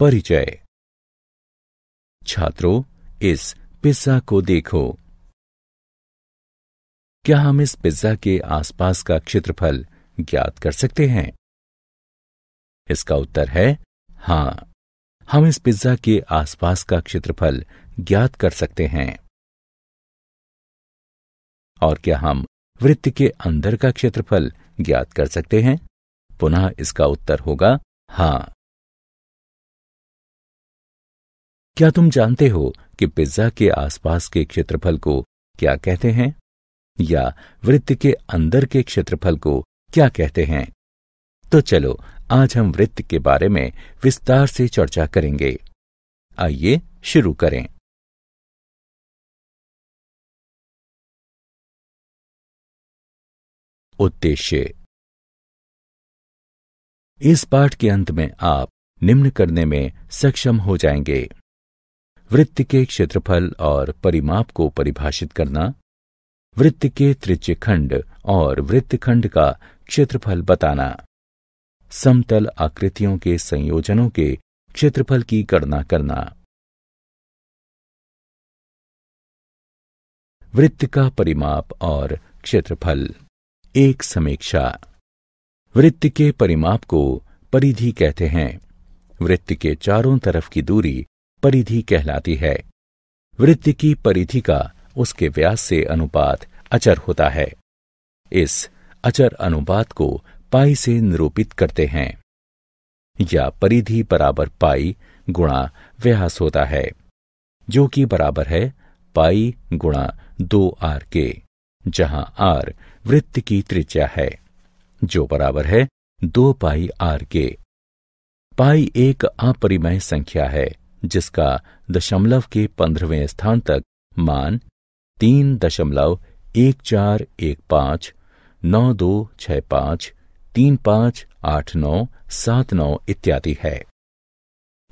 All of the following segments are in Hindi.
परिचय छात्रों इस पिज्जा को देखो क्या हम इस पिज्जा के आसपास का क्षेत्रफल ज्ञात कर सकते हैं इसका उत्तर है हां हम इस पिज्जा के आसपास का क्षेत्रफल ज्ञात कर सकते हैं और क्या हम वृत्त के अंदर का क्षेत्रफल ज्ञात कर सकते हैं पुनः इसका उत्तर होगा हां क्या तुम जानते हो कि पिज्जा के आसपास के क्षेत्रफल को क्या कहते हैं या वृत्त के अंदर के क्षेत्रफल को क्या कहते हैं तो चलो आज हम वृत्त के बारे में विस्तार से चर्चा करेंगे आइए शुरू करें उद्देश्य इस पाठ के अंत में आप निम्न करने में सक्षम हो जाएंगे वृत्त के क्षेत्रफल और परिमाप को परिभाषित करना वृत्त के त्रिज्य खंड और वृत्त खंड का क्षेत्रफल बताना समतल आकृतियों के संयोजनों के क्षेत्रफल की गणना करना वृत्त का परिमाप और क्षेत्रफल एक समीक्षा वृत्त के परिमाप को परिधि कहते हैं वृत्त के चारों तरफ की दूरी परिधि कहलाती है वृत्त की परिधि का उसके व्यास से अनुपात अचर होता है इस अचर अनुपात को पाई से निरूपित करते हैं या परिधि बराबर पाई गुणा व्यास होता है जो कि बराबर है पाई गुणा दो आर के जहां आर वृत्त की त्रिज्या है जो बराबर है दो पाई आर के पाई एक अपरिमय संख्या है जिसका दशमलव के पंद्रहवें स्थान तक मान तीन दशमलव एक चार एक पाँच नौ दो छह पाँच तीन पाँच आठ नौ सात नौ इत्यादि है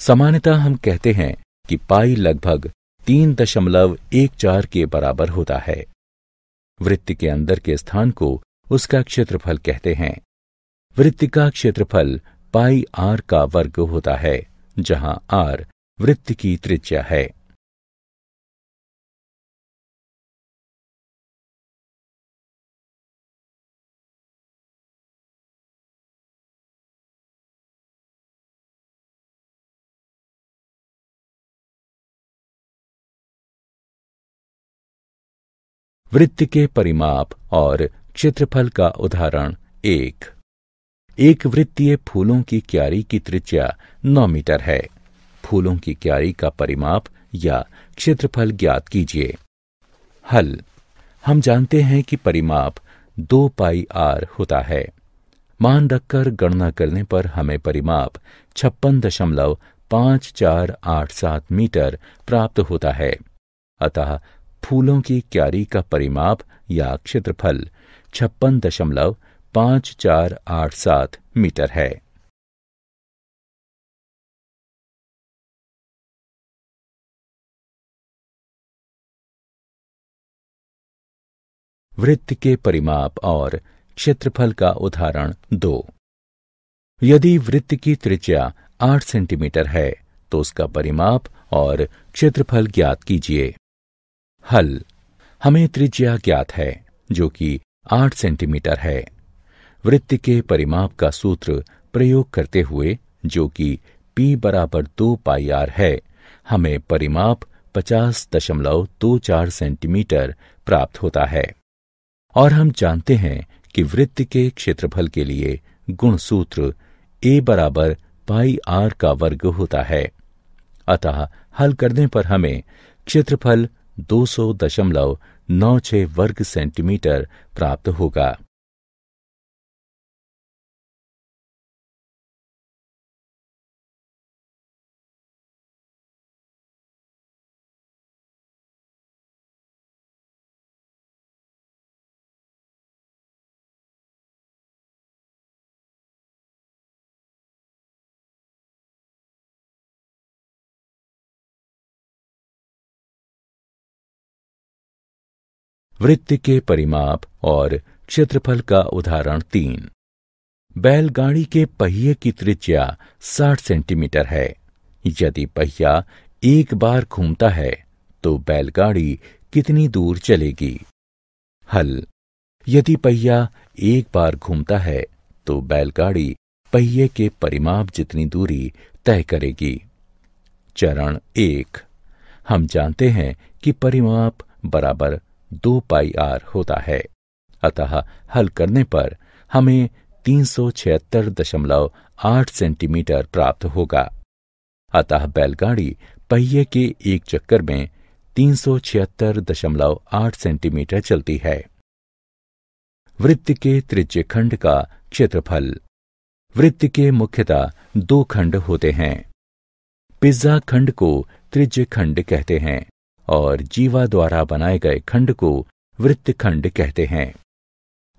सामान्यतः हम कहते हैं कि पाई लगभग तीन दशमलव एक चार के बराबर होता है वृत्त के अंदर के स्थान को उसका क्षेत्रफल कहते हैं वृत्त का क्षेत्रफल पाई आर का वर्ग होता है जहां आर वृत्त की त्रिज्या है वृत्त के परिमाप और चित्रफल का उदाहरण एक एक वृत्तीय फूलों की क्यारी की त्रिज्या 9 मीटर है फूलों की क्यारी का परिमाप या क्षेत्रफल ज्ञात कीजिए हल हम जानते हैं कि परिमाप दो पाई आर होता है मान रखकर गणना करने पर हमें परिमाप छप्पन दशमलव पांच चार आठ सात मीटर प्राप्त होता है अतः फूलों की क्यारी का परिमाप या क्षेत्रफल छप्पन दशमलव पांच चार आठ सात मीटर है वृत्त के परिमाप और क्षेत्रफल का उदाहरण दो यदि वृत्त की त्रिज्या आठ सेंटीमीटर है तो उसका परिमाप और क्षेत्रफल ज्ञात कीजिए हल हमें त्रिज्या ज्ञात है जो कि आठ सेंटीमीटर है वृत्त के परिमाप का सूत्र प्रयोग करते हुए जो कि पी बराबर दो पाई आर है हमें परिमाप पचास दशमलव दो चार सेंटीमीटर प्राप्त होता है और हम जानते हैं कि वृत्त के क्षेत्रफल के लिए गुणसूत्र ए बराबर पाई आर का वर्ग होता है अतः हल करने पर हमें क्षेत्रफल दो सौ दशमलव नौ छह वर्ग सेंटीमीटर प्राप्त होगा वृत्त के परिमाप और क्षेत्रफल का उदाहरण तीन बैलगाड़ी के पहिए की त्रिज्या 60 सेंटीमीटर है यदि पहिया एक बार घूमता है तो बैलगाड़ी कितनी दूर चलेगी हल यदि पहिया एक बार घूमता है तो बैलगाड़ी पहिए के परिमाप जितनी दूरी तय करेगी चरण एक हम जानते हैं कि परिमाप बराबर दो पाई आर होता है अतः हल करने पर हमें तीन सौ छिहत्तर दशमलव आठ सेंटीमीटर प्राप्त होगा अतः बैलगाड़ी पहिए के एक चक्कर में तीन सौ छिहत्तर दशमलव आठ सेंटीमीटर चलती है वृत्त के त्रिज्य खंड का क्षेत्रफल वृत्त के मुख्यतः दो खंड होते हैं पिज्जा खंड को त्रिज्य खंड कहते हैं और जीवा द्वारा बनाए गए खंड को वृत्त खंड कहते हैं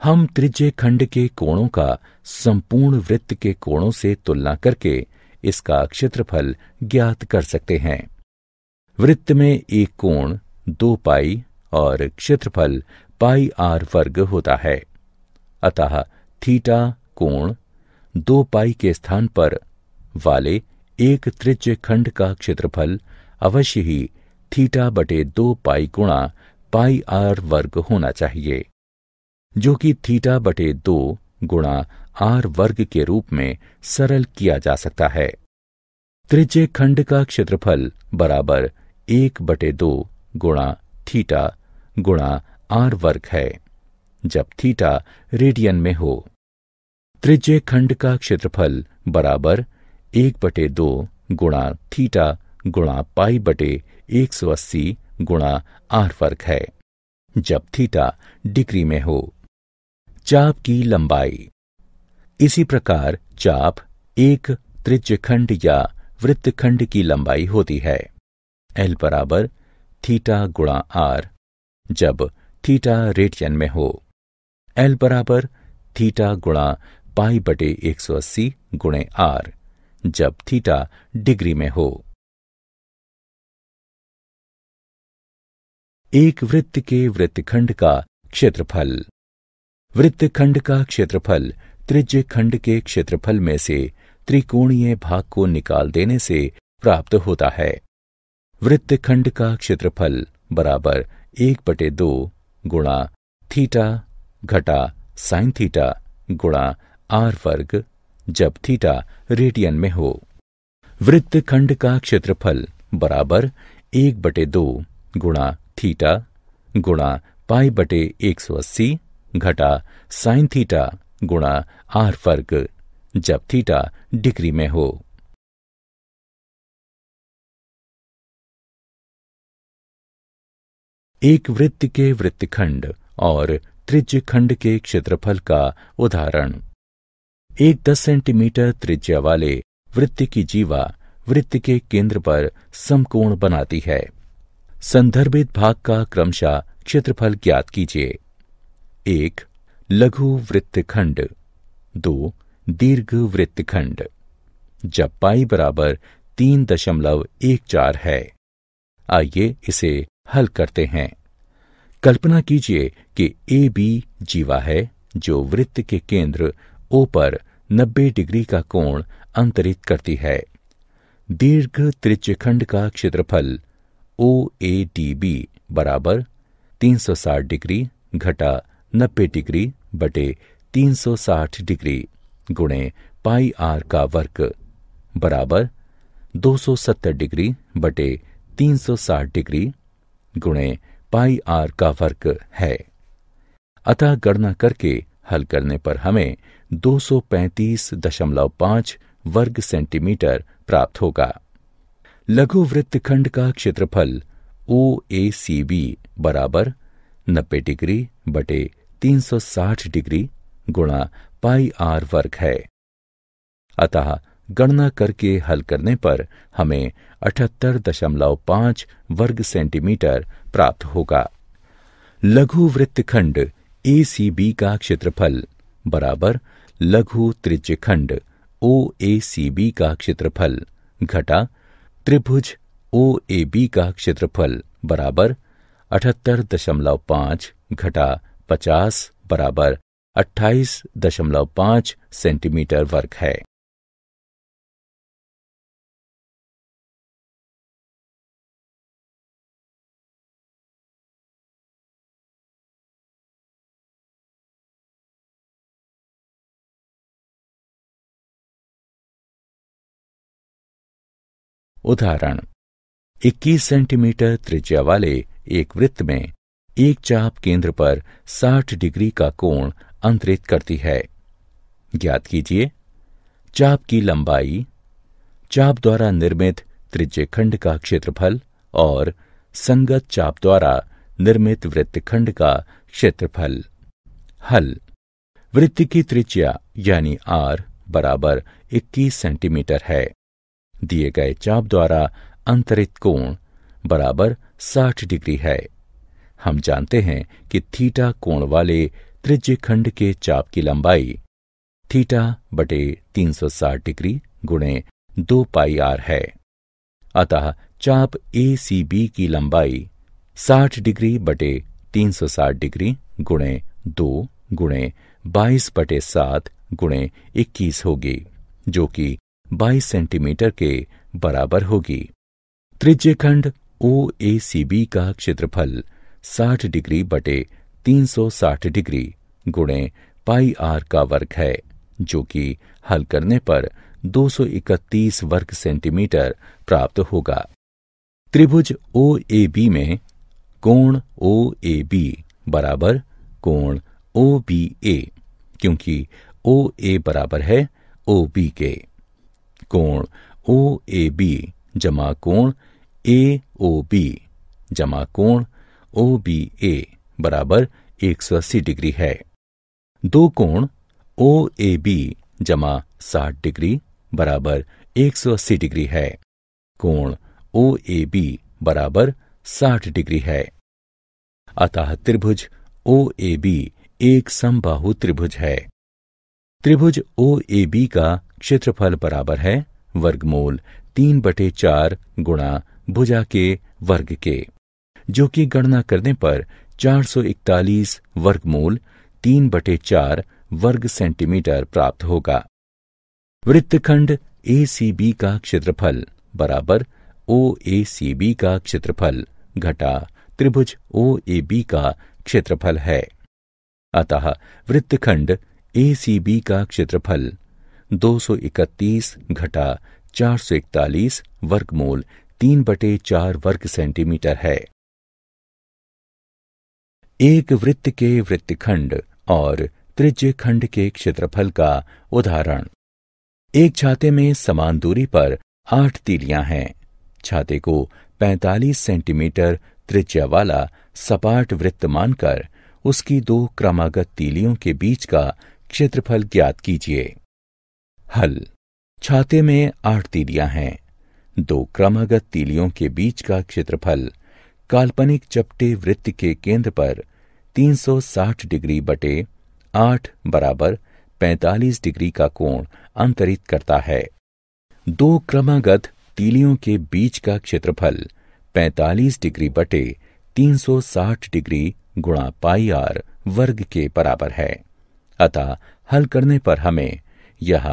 हम त्रिज्य खंड के कोणों का संपूर्ण वृत्त के कोणों से तुलना करके इसका क्षेत्रफल ज्ञात कर सकते हैं वृत्त में एक कोण दो पाई और क्षेत्रफल पाई आर वर्ग होता है अतः थीटा कोण दो पाई के स्थान पर वाले एक त्रिज्य खंड का क्षेत्रफल अवश्य ही थीटा बटे दो पाई गुणा पाई आर वर्ग होना चाहिए जो कि थीटा बटे दो गुणा आर वर्ग के रूप में सरल किया जा सकता है त्रिज्य खंड का क्षेत्रफल बराबर एक बटे दो गुणा थीटा गुणा आर वर्ग है जब थीटा रेडियन में हो त्रिज्य खंड का क्षेत्रफल बराबर एक बटे दो गुणा थीटा गुणा पाई बटे एक सौ अस्सी गुणा आर वर्ग है जब थीटा डिग्री में हो चाप की लंबाई इसी प्रकार चाप एक त्रिज्यखंड या वृत्तखंड की लंबाई होती है एल बराबर थीटा गुणा आर जब थीटा रेडियन में हो एल बराबर थीटा गुणा पाई बटे एक सौ अस्सी गुणे आर जब थीटा डिग्री में हो एक वृत्त के वृत्तखंड का क्षेत्रफल वृत्तखंड का क्षेत्रफल त्रिज्य खंड के क्षेत्रफल में से त्रिकोणीय भाग को निकाल देने से प्राप्त होता है वृत्तखंड का क्षेत्रफल बराबर एक बटे दो गुणा थीटा घटा साइन थीटा गुणा आर वर्ग जब थीटा रेडियन में हो वृत्तखंड का क्षेत्रफल बराबर एक बटे दो गुणा थीटा गुणा पाई बटे एक सौ अस्सी घटा साइन थीटा गुणा आर फर्ग जब थीटा डिग्री में हो एक वृत्त के वृत्तखंड और त्रिज्य खंड के क्षेत्रफल का उदाहरण एक दस सेंटीमीटर त्रिज्या वाले वृत्त की जीवा वृत्त के केंद्र पर समकोण बनाती है संदर्भित भाग का क्रमशः क्षेत्रफल ज्ञात कीजिए एक लघु वृत्तखंड दो दीर्घ वृत्तखंड जब पाई बराबर तीन दशमलव एक चार है आइए इसे हल करते हैं कल्पना कीजिए कि ए बी जीवा है जो वृत्त के केंद्र ओ पर 90 डिग्री का कोण अंतरित करती है दीर्घ त्रिज्यखंड का क्षेत्रफल ओ ए टी बी बराबर तीन सौ साठ डिग्री घटा नब्बे डिग्री बटे तीन सौ साठ डिग्री गुणे पाई आर का वर्ग बराबर दो सौ सत्तर डिग्री बटे तीन सौ साठ डिग्री गुणे पाई आर का वर्ग है अतः गणना करके हल करने पर हमें 235.5 वर्ग सेंटीमीटर प्राप्त होगा लघु वृत्तखंड का क्षेत्रफल ओ ए सी बी बराबर नब्बे डिग्री बटे 360 डिग्री गुणा पाई आर वर्ग है अतः गणना करके हल करने पर हमें 78.5 वर्ग सेंटीमीटर प्राप्त होगा लघु वृत्तखंड ए सी बी का क्षेत्रफल बराबर लघु त्रिज्यखंड ओ ए सी बी का क्षेत्रफल घटा त्रिभुज ओ ए बी का क्षेत्रफल बराबर अठहत्तर दशमलव पांच घटा पचास बराबर अट्ठाईस दशमलव पांच सेंटीमीटर वर्ग है उदाहरण 21 सेंटीमीटर त्रिज्या वाले एक वृत्त में एक चाप केंद्र पर 60 डिग्री का कोण अंतरित करती है ज्ञात कीजिए चाप की लंबाई चाप द्वारा निर्मित त्रिज्य खंड का क्षेत्रफल और संगत चाप द्वारा निर्मित वृत्तखंड का क्षेत्रफल हल वृत्त की त्रिज्या यानी आर बराबर 21 सेंटीमीटर है दिए गए चाप द्वारा अंतरित कोण बराबर 60 डिग्री है हम जानते हैं कि थीटा कोण वाले त्रिज्य खंड के चाप की लंबाई थीटा बटे 360 डिग्री गुणे दो पाई आर है अतः चाप ए सी बी की लंबाई 60 डिग्री बटे 360 डिग्री गुणे दो गुणे बाईस बटे सात गुणे इक्कीस होगी जो कि 22 सेंटीमीटर के बराबर होगी त्रिज्य खंड ओ ए सी बी का क्षेत्रफल 60 डिग्री बटे 360 डिग्री गुणे पाई आर का वर्ग है जो कि हल करने पर 231 वर्ग सेंटीमीटर प्राप्त होगा त्रिभुज ओ ए बी में कोण ओ ए बी बराबर कोण ओ बी ए क्योंकि ओ ए बराबर है ओ बी के कोण ओ ए बी जमा कोण ए ओ बी जमा कोण ओ बी ए बराबर 180 डिग्री है दो कोण ओ ए बी जमा 60 डिग्री बराबर 180 डिग्री है कोण ओ ए बी बराबर 60 डिग्री है अतः त्रिभुज ओ ए बी एक समबाहु त्रिभुज है त्रिभुज ओ ए बी का क्षेत्रफल बराबर है वर्गमूल तीन बटे चार गुणा भुजा के वर्ग के जो कि गणना करने पर 441 वर्गमूल तीन बटे चार वर्ग सेंटीमीटर प्राप्त होगा वृत्तखंड ए सी बी का क्षेत्रफल बराबर ओ ए सी बी का क्षेत्रफल घटा त्रिभुज ओ ए बी का क्षेत्रफल है अतः वृत्तखंड ए सी बी का क्षेत्रफल 231 घटा 441 वर्गमूल तीन बटे चार वर्ग सेंटीमीटर है एक वृत्त के वृत्तखंड और त्रिज्य खंड के क्षेत्रफल का उदाहरण एक छाते में समान दूरी पर आठ तीलियां हैं छाते को 45 सेंटीमीटर त्रिज्या वाला सपाट वृत्त मानकर उसकी दो क्रमागत तीलियों के बीच का क्षेत्रफल ज्ञात कीजिए हल छाते में आठ तीलियां हैं दो क्रमागत तीलियों के बीच का क्षेत्रफल काल्पनिक चपटे वृत्त के केंद्र पर 360 डिग्री बटे 8 बराबर 45 डिग्री का कोण अंतरित करता है दो क्रमागत तीलियों के बीच का क्षेत्रफल 45 डिग्री बटे 360 डिग्री गुणा पाई आर वर्ग के बराबर है अतः हल करने पर हमें यह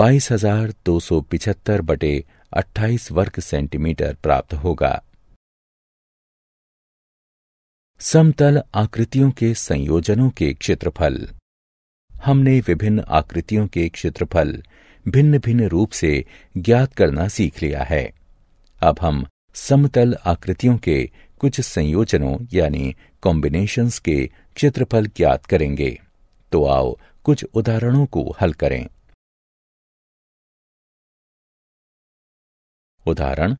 बाईस हजार दो सौ पिछहत्तर बटे अट्ठाईस वर्ग सेंटीमीटर प्राप्त होगा समतल आकृतियों के संयोजनों के क्षेत्रफल हमने विभिन्न आकृतियों के क्षेत्रफल भिन्न भिन्न रूप से ज्ञात करना सीख लिया है अब हम समतल आकृतियों के कुछ संयोजनों यानी कॉम्बिनेशंस के क्षेत्रफल ज्ञात करेंगे तो आओ कुछ उदाहरणों को हल करें उदाहरण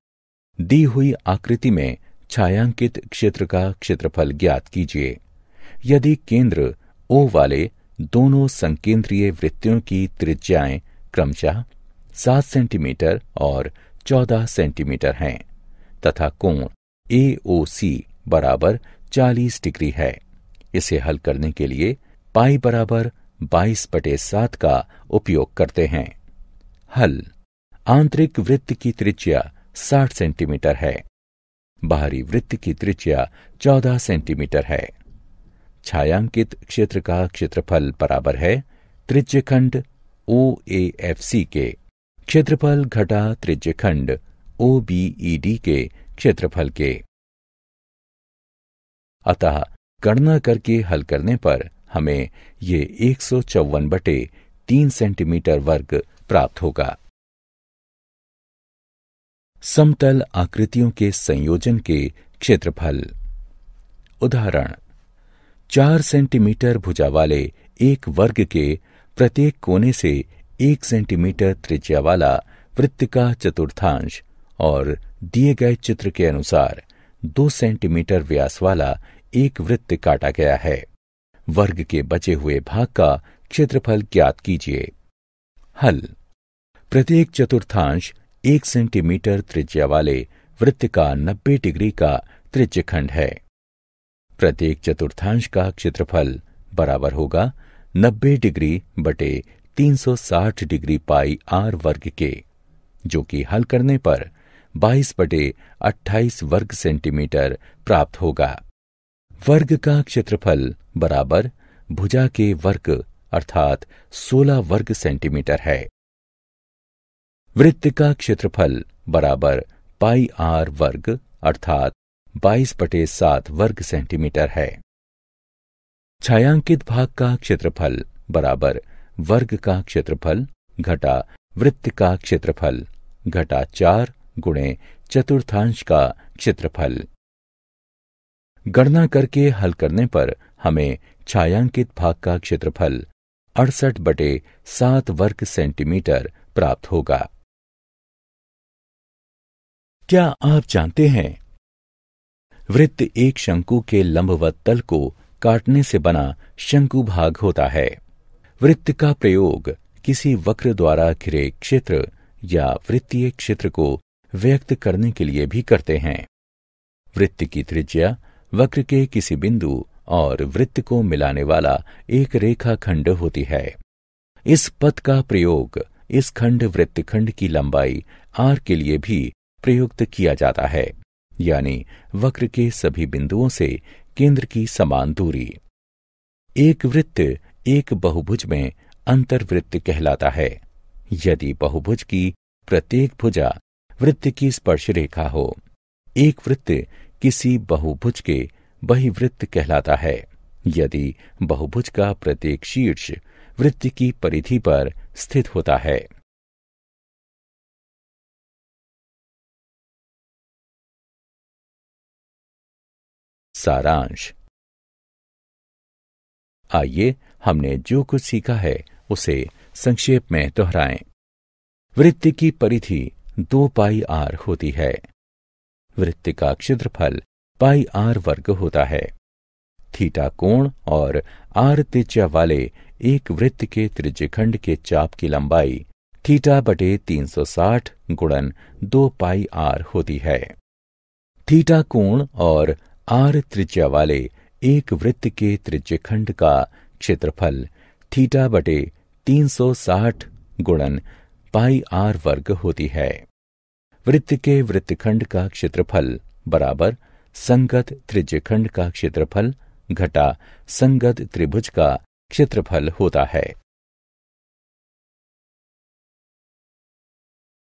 दी हुई आकृति में छायांकित क्षेत्र का क्षेत्रफल ज्ञात कीजिए यदि केंद्र ओ वाले दोनों संकेंद्रीय वृत्तियों की त्रिज्याएं क्रमशः सात सेंटीमीटर और चौदह सेंटीमीटर हैं तथा कोण ए ओ सी बराबर चालीस डिग्री है इसे हल करने के लिए पाई बराबर बाईस बटे सात का उपयोग करते हैं हल आंतरिक वृत्त की त्रिज्या 60 सेंटीमीटर है बाहरी वृत्त की त्रिज्या 14 सेंटीमीटर है छायांकित क्षेत्र का क्षेत्रफल बराबर है त्रिज्यखंड ओ ए एफ सी के क्षेत्रफल घटा त्रिज्यखंड ओ बी ई डी के क्षेत्रफल के अतः गणना करके हल करने पर हमें ये एक बटे तीन सेंटीमीटर वर्ग प्राप्त होगा समतल आकृतियों के संयोजन के क्षेत्रफल उदाहरण चार सेंटीमीटर भुजा वाले एक वर्ग के प्रत्येक कोने से एक सेंटीमीटर त्रिज्या वाला वृत्त का चतुर्थांश और दिए गए चित्र के अनुसार दो सेंटीमीटर व्यास वाला एक वृत्त काटा गया है वर्ग के बचे हुए भाग का क्षेत्रफल ज्ञात कीजिए हल प्रत्येक चतुर्थांश एक सेंटीमीटर त्रिज्या वाले वृत्त का 90 डिग्री का त्रिज्यखंड है प्रत्येक चतुर्थांश का क्षेत्रफल बराबर होगा 90 डिग्री बटे 360 डिग्री पाई आर वर्ग के जो कि हल करने पर 22 बटे 28 वर्ग सेंटीमीटर प्राप्त होगा वर्ग का क्षेत्रफल बराबर भुजा के वर्ग अर्थात 16 वर्ग सेंटीमीटर है वृत्त का क्षेत्रफल बराबर पाई आर वर्ग अर्थात 22 बटे सात वर्ग सेंटीमीटर है छायांकित भाग का क्षेत्रफल बराबर वर्ग का क्षेत्रफल घटा वृत्त का क्षेत्रफल घटा चार गुणे चतुर्थांश का क्षेत्रफल गणना करके हल करने पर हमें छायांकित भाग का क्षेत्रफल अड़सठ बटे सात वर्ग सेंटीमीटर प्राप्त होगा क्या आप जानते हैं वृत्त एक शंकु के लंबवत तल को काटने से बना शंकु भाग होता है वृत्त का प्रयोग किसी वक्र द्वारा घिरे क्षेत्र या वृत्तीय क्षेत्र को व्यक्त करने के लिए भी करते हैं वृत्त की त्रिज्या वक्र के किसी बिंदु और वृत्त को मिलाने वाला एक रेखा खंड होती है इस पथ का प्रयोग इस खंड वृत्त खंड की लंबाई आर के लिए भी प्रयुक्त किया जाता है यानी वक्र के सभी बिंदुओं से केंद्र की समान दूरी एक वृत्त एक बहुभुज में अंतर्वृत्त कहलाता है यदि बहुभुज की प्रत्येक भुजा वृत्त की स्पर्श रेखा हो एक वृत्त किसी बहुभुज के बहिवृत्त कहलाता है यदि बहुभुज का प्रत्येक शीर्ष वृत्त की परिधि पर स्थित होता है सारांश आइए हमने जो कुछ सीखा है उसे संक्षेप में दोहराएं वृत्ति की परिधि दो पाई आर होती है वृत्ति का क्षेत्रफल पाई आर वर्ग होता है थीटा कोण और आर त्रिज्या वाले एक वृत्त के त्रिज्यखंड के चाप की लंबाई थीटा बटे 360 गुणन दो पाई आर होती है थीटा कोण और आर त्रिज्या वाले एक वृत्त के त्रिज्यखंड का क्षेत्रफल थीटा बटे 360 गुणन पाई आर वर्ग होती है वृत्त के वृत्तखंड का क्षेत्रफल बराबर संगत त्रिज्यखंड का क्षेत्रफल घटा संगत त्रिभुज का क्षेत्रफल होता है